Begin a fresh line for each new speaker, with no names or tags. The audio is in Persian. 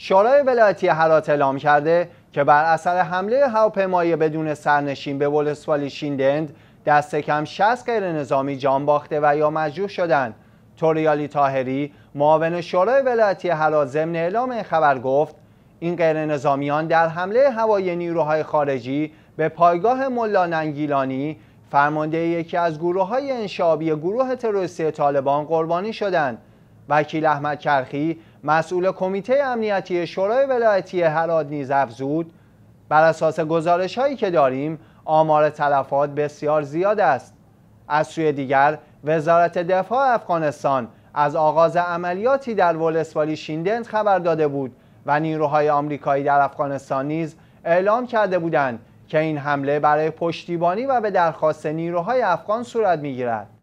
شورای ولایتی هرات اعلام کرده که بر اثر حمله هواپیمایی بدون سرنشین به ولسوالی شیندند دست کم 60 غیر نظامی جان باخته و یا مجروح شدند توریالی تاهری معاون شورای ولایتی هرات ضمن اعلام این خبر گفت این غیر نظامیان در حمله هوایی نیروهای خارجی به پایگاه ملا ننگیلانی فرمانده یکی از گروه های انشابی گروه تروریستی طالبان قربانی شدند وکیل احمد کرخی مسئول کمیته امنیتی شورای ولایتی هراد نیز افزود بر اساس گزارش هایی که داریم آمار تلفات بسیار زیاد است از سوی دیگر وزارت دفاع افغانستان از آغاز عملیاتی در ولسوالی شیندند خبر داده بود و نیروهای آمریکایی در افغانستان نیز اعلام کرده بودند که این حمله برای پشتیبانی و به درخواست نیروهای افغان صورت میگیرد